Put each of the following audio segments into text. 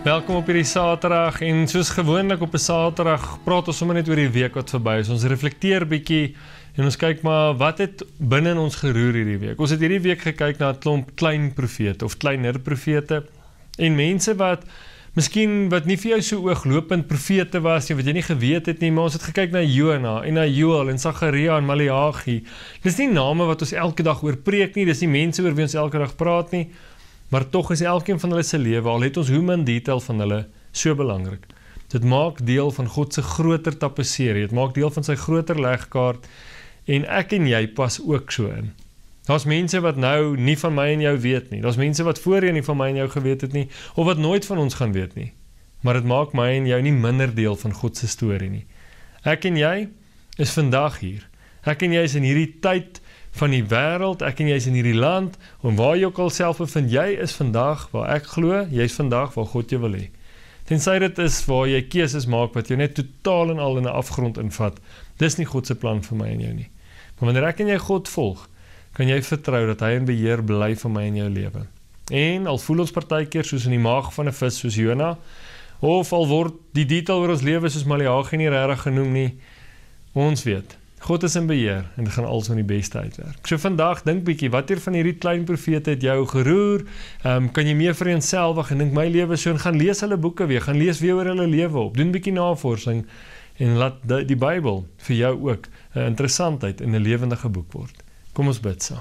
Welkom op hierdie Saterdag en soos gewoonlik op 'n Saterdag praat ons sommer net oor die week wat verby is. Ons reflekteer bietjie en ons kyk maar wat het binne in ons geroer hierdie week. Ons het hierdie week gekyk na 'n klomp klein profete of kleiner profete en mense wat miskien wat nie vir jou so ooglopend profete was nie, wat jy nie geweet het nie, maar ons het gekyk na Jona en na Joël en Sagaria en Maleagi. Dis nie name wat ons elke dag oor preek nie, dis nie mense oor wie ons elke dag praat nie, maar tog is elkeen van hulle se lewe al het ons hoe min detail van hulle so belangrik. Dit maak deel van God se groter tapisserie, dit maak deel van sy groter legkaart en ek en jy pas ook so in. Daar's mense wat nou nie van my en jou weet nie. Daar's mense wat voorheen nie van my en jou geweet het nie of wat nooit van ons gaan weet nie. Maar dit maak my en jou nie minder deel van God se storie nie. Ek en jy is vandag hier. Ek en jy is in hierdie tyd van die wêreld. Ek en jy is in hierdie land en waar jy ook alself bevind, jy is vandag waar ek glo, jy's vandag waar God jou wil hê. Tensy dit is waar jy keuses maak wat jou net totaal en al in 'n afgrond invat. Dis nie God se plan vir my en jou nie. Maar wanneer ek en jy God volg, kan jy vertrou dat hy in beheer bly van my en jou lewe. En al voel ons partykeer soos in die maag van 'n vis soos Jonah, of al word die detail oor ons lewe soos Malagi nie regtig genoem nie, ons weet God is in beheer en dit gaan alles in die beste uitwerk. So vandag dink bietjie, watter van hierdie klein profete het jou geroer? Ehm um, kan jy meer vir jouself wag en dink my lewe so en gaan lees hulle boeke weer, gaan lees weer oor hulle lewe op. Doen bietjie navorsing en laat die, die Bybel vir jou ook 'n interessantheid en 'n lewendige boek word. Kom ons bid saam.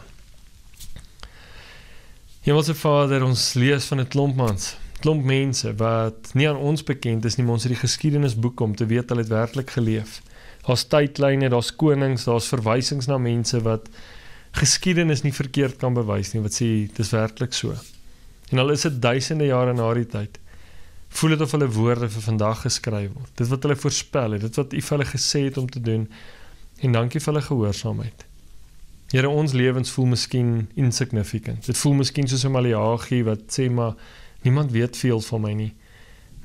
Hemelse Vader, ons lees van 'n klomp mans, klomp mense wat nie aan ons bekend is nie, maar ons het die geskiedenisboek om te weet hulle het werklik geleef daar's tydlyne, daar's konings, daar's verwysings na mense wat geskiedenis nie verkeerd kan bewys nie, wat sê dis werklik so. En al is dit duisende jare na die tyd, voel dit of hulle woorde vir vandag geskryf word. Dit wat hulle voorspel het, dit wat U vir hulle gesê het om te doen. En dankie vir hulle gehoorsaamheid. Here ons lewens voel miskien insignificant. Dit voel miskien soos 'n maliagie wat sê maar niemand weet veel van my nie.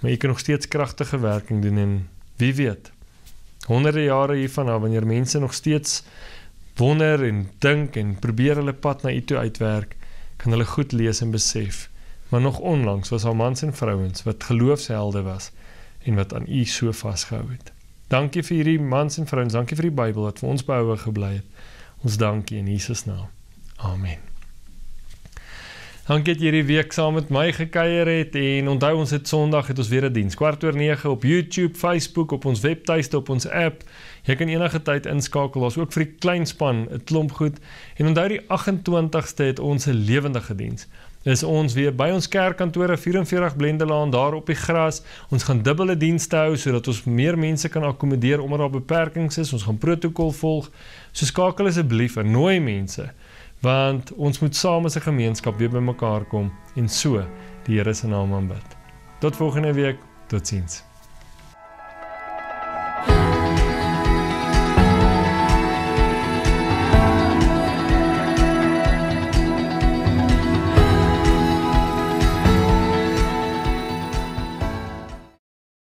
Maar jy kan nog steeds kragtige werking doen en wie weet, honderde jare hiervan af wanneer mense nog steeds wonder en dink en probeer hulle pad na Ito uitwerk, kan hulle goed lees en besef. Maar nog onlangs was al mans en vrouens wat geloofshelde was en wat aan U so vasgehou het. Dankie vir hierdie mans en vrouens, dankie vir die Bybel wat vir ons behoue gebly het. Ons dankie in Jesus naam. Amen. Dankie dat jy hierdie week saam met my gekuier het en onthou ons het Sondag het ons weer 'n diens kwart oor 9 op YouTube, Facebook, op ons webtuiste, op ons app. Jy kan enige tyd inskakel. Ons ook vir die klein span 'n klomp goed. En onthou die 28ste het ons 'n lewendige diens. Dis ons weer by ons kerkkantore 44 Blendelaan daar op die gras. Ons gaan dubbele dienste hou sodat ons meer mense kan akkommodeer omdat daar beperkings is. Ons gaan protokol volg. So skakel asseblief en nooi mense want ons moet saam as 'n gemeenskap weer bymekaar kom en so die Here se naam aanbid. Tot volgende week, totsiens.